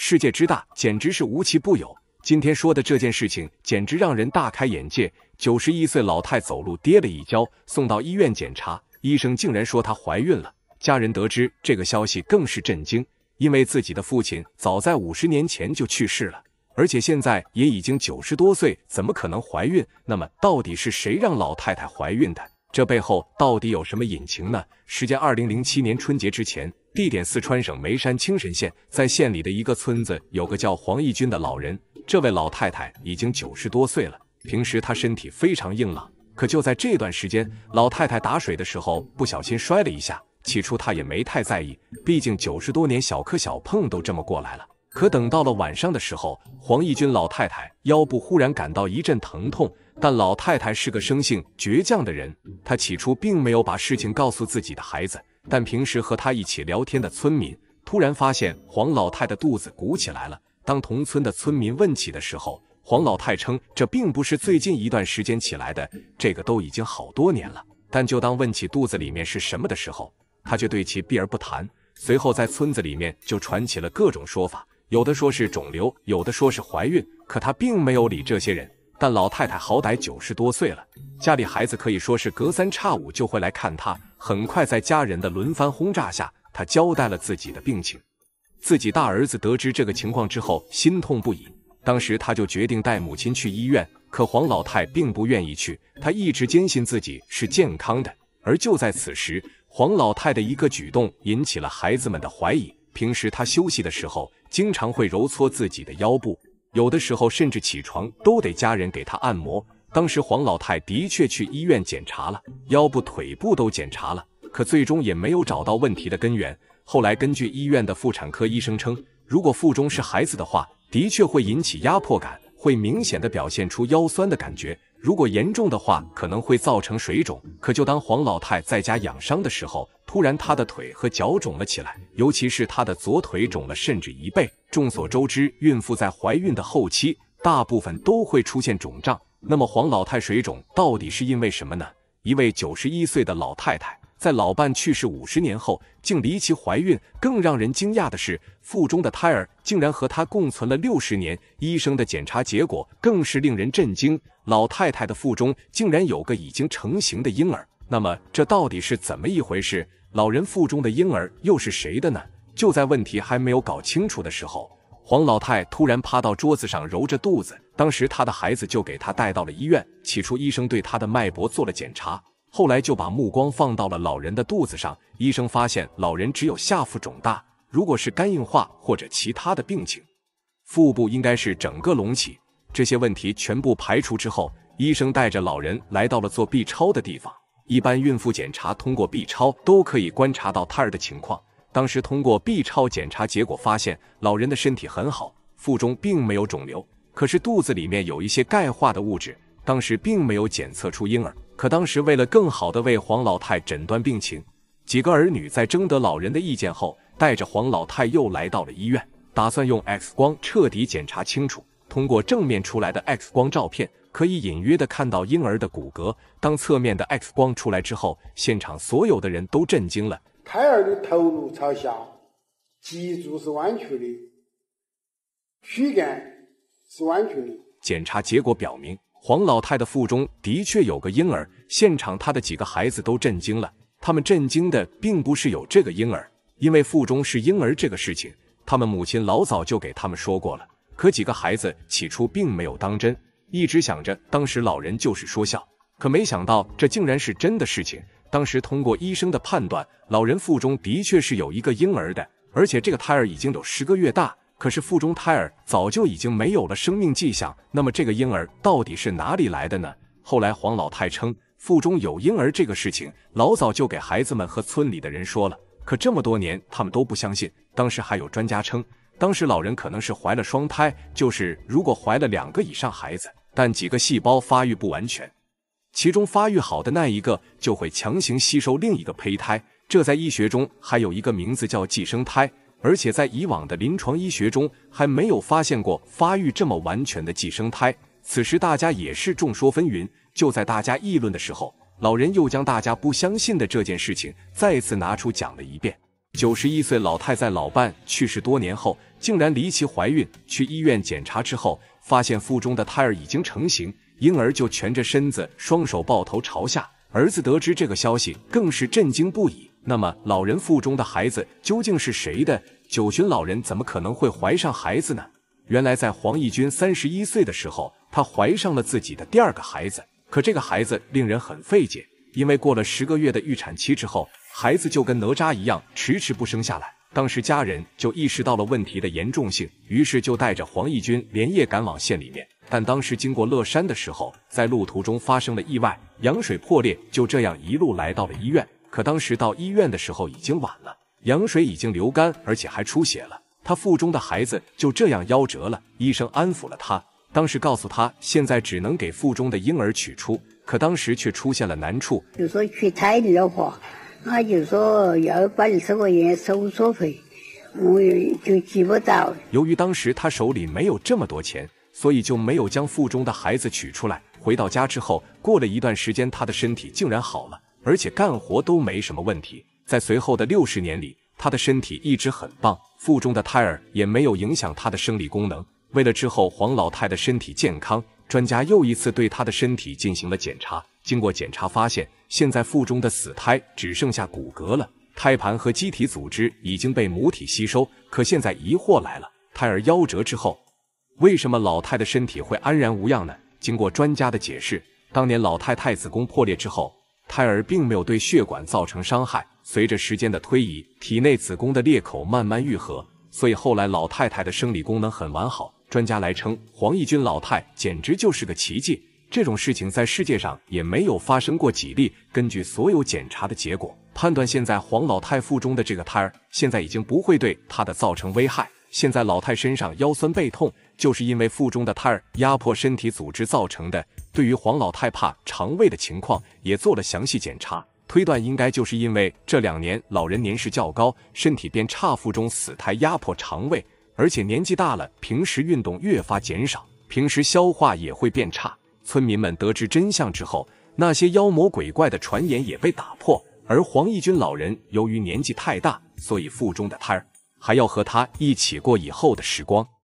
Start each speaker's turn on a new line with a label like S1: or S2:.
S1: 世界之大，简直是无奇不有。今天说的这件事情，简直让人大开眼界。九十一岁老太走路跌了一跤，送到医院检查，医生竟然说她怀孕了。家人得知这个消息，更是震惊，因为自己的父亲早在五十年前就去世了，而且现在也已经九十多岁，怎么可能怀孕？那么，到底是谁让老太太怀孕的？这背后到底有什么隐情呢？时间：二零零七年春节之前，地点：四川省眉山青神县，在县里的一个村子，有个叫黄义军的老人。这位老太太已经九十多岁了，平时她身体非常硬朗。可就在这段时间，老太太打水的时候不小心摔了一下，起初她也没太在意，毕竟九十多年小磕小碰都这么过来了。可等到了晚上的时候，黄义军老太太腰部忽然感到一阵疼痛。但老太太是个生性倔强的人，她起初并没有把事情告诉自己的孩子。但平时和她一起聊天的村民突然发现黄老太的肚子鼓起来了。当同村的村民问起的时候，黄老太称这并不是最近一段时间起来的，这个都已经好多年了。但就当问起肚子里面是什么的时候，她却对其避而不谈。随后在村子里面就传起了各种说法，有的说是肿瘤，有的说是怀孕。可她并没有理这些人。但老太太好歹九十多岁了，家里孩子可以说是隔三差五就会来看她。很快，在家人的轮番轰炸下，她交代了自己的病情。自己大儿子得知这个情况之后，心痛不已。当时他就决定带母亲去医院，可黄老太并不愿意去，她一直坚信自己是健康的。而就在此时，黄老太的一个举动引起了孩子们的怀疑。平时她休息的时候，经常会揉搓自己的腰部。有的时候甚至起床都得家人给他按摩。当时黄老太的确去医院检查了，腰部、腿部都检查了，可最终也没有找到问题的根源。后来根据医院的妇产科医生称，如果腹中是孩子的话，的确会引起压迫感，会明显的表现出腰酸的感觉。如果严重的话，可能会造成水肿。可就当黄老太在家养伤的时候，突然她的腿和脚肿了起来，尤其是她的左腿肿了，甚至一倍。众所周知，孕妇在怀孕的后期，大部分都会出现肿胀。那么黄老太水肿到底是因为什么呢？一位九十一岁的老太太。在老伴去世五十年后，竟离奇怀孕。更让人惊讶的是，腹中的胎儿竟然和她共存了六十年。医生的检查结果更是令人震惊：老太太的腹中竟然有个已经成型的婴儿。那么，这到底是怎么一回事？老人腹中的婴儿又是谁的呢？就在问题还没有搞清楚的时候，黄老太突然趴到桌子上揉着肚子。当时，她的孩子就给她带到了医院。起初，医生对她的脉搏做了检查。后来就把目光放到了老人的肚子上，医生发现老人只有下腹肿大，如果是肝硬化或者其他的病情，腹部应该是整个隆起。这些问题全部排除之后，医生带着老人来到了做 B 超的地方。一般孕妇检查通过 B 超都可以观察到胎儿的情况。当时通过 B 超检查，结果发现老人的身体很好，腹中并没有肿瘤，可是肚子里面有一些钙化的物质。当时并没有检测出婴儿。可当时，为了更好的为黄老太诊断病情，几个儿女在征得老人的意见后，带着黄老太又来到了医院，打算用 X 光彻底检查清楚。通过正面出来的 X 光照片，可以隐约的看到婴儿的骨骼。当侧面的 X 光出来之后，现场所有的人都震惊了。胎儿的头颅朝下，脊柱是弯曲的，躯干是弯曲的。检查结果表明。黄老太的腹中的确有个婴儿，现场她的几个孩子都震惊了。他们震惊的并不是有这个婴儿，因为腹中是婴儿这个事情，他们母亲老早就给他们说过了。可几个孩子起初并没有当真，一直想着当时老人就是说笑。可没想到这竟然是真的事情。当时通过医生的判断，老人腹中的确是有一个婴儿的，而且这个胎儿已经有十个月大。可是腹中胎儿早就已经没有了生命迹象，那么这个婴儿到底是哪里来的呢？后来黄老太称腹中有婴儿这个事情，老早就给孩子们和村里的人说了，可这么多年他们都不相信。当时还有专家称，当时老人可能是怀了双胎，就是如果怀了两个以上孩子，但几个细胞发育不完全，其中发育好的那一个就会强行吸收另一个胚胎，这在医学中还有一个名字叫寄生胎。而且在以往的临床医学中，还没有发现过发育这么完全的寄生胎。此时大家也是众说纷纭。就在大家议论的时候，老人又将大家不相信的这件事情再次拿出讲了一遍。九十一岁老太在老伴去世多年后，竟然离奇怀孕。去医院检查之后，发现腹中的胎儿已经成型，婴儿就蜷着身子，双手抱头朝下。儿子得知这个消息，更是震惊不已。那么，老人腹中的孩子究竟是谁的？九旬老人怎么可能会怀上孩子呢？原来，在黄义军三十一岁的时候，他怀上了自己的第二个孩子。可这个孩子令人很费解，因为过了十个月的预产期之后，孩子就跟哪吒一样迟迟不生下来。当时家人就意识到了问题的严重性，于是就带着黄义军连夜赶往县里面。但当时经过乐山的时候，在路途中发生了意外，羊水破裂，就这样一路来到了医院。可当时到医院的时候已经晚了，羊水已经流干，而且还出血了，她腹中的孩子就这样夭折了。医生安抚了她，当时告诉她，现在只能给腹中的婴儿取出，可当时却出现了难处，就说取胎的话，那就说要把二十块钱手术费，我就记不到。由于当时他手里没有这么多钱，所以就没有将腹中的孩子取出来。回到家之后，过了一段时间，他的身体竟然好了。而且干活都没什么问题，在随后的六十年里，她的身体一直很棒，腹中的胎儿也没有影响她的生理功能。为了之后黄老太的身体健康，专家又一次对她的身体进行了检查。经过检查发现，现在腹中的死胎只剩下骨骼了，胎盘和机体组织已经被母体吸收。可现在疑惑来了：胎儿夭折之后，为什么老太的身体会安然无恙呢？经过专家的解释，当年老太太子宫破裂之后。胎儿并没有对血管造成伤害，随着时间的推移，体内子宫的裂口慢慢愈合，所以后来老太太的生理功能很完好。专家来称，黄义军老太简直就是个奇迹，这种事情在世界上也没有发生过几例。根据所有检查的结果，判断现在黄老太腹中的这个胎儿现在已经不会对她的造成危害。现在老太身上腰酸背痛，就是因为腹中的胎儿压迫身体组织造成的。对于黄老太怕肠胃的情况，也做了详细检查，推断应该就是因为这两年老人年事较高，身体变差，腹中死胎压迫肠胃，而且年纪大了，平时运动越发减少，平时消化也会变差。村民们得知真相之后，那些妖魔鬼怪的传言也被打破。而黄义军老人由于年纪太大，所以腹中的胎儿。还要和他一起过以后的时光。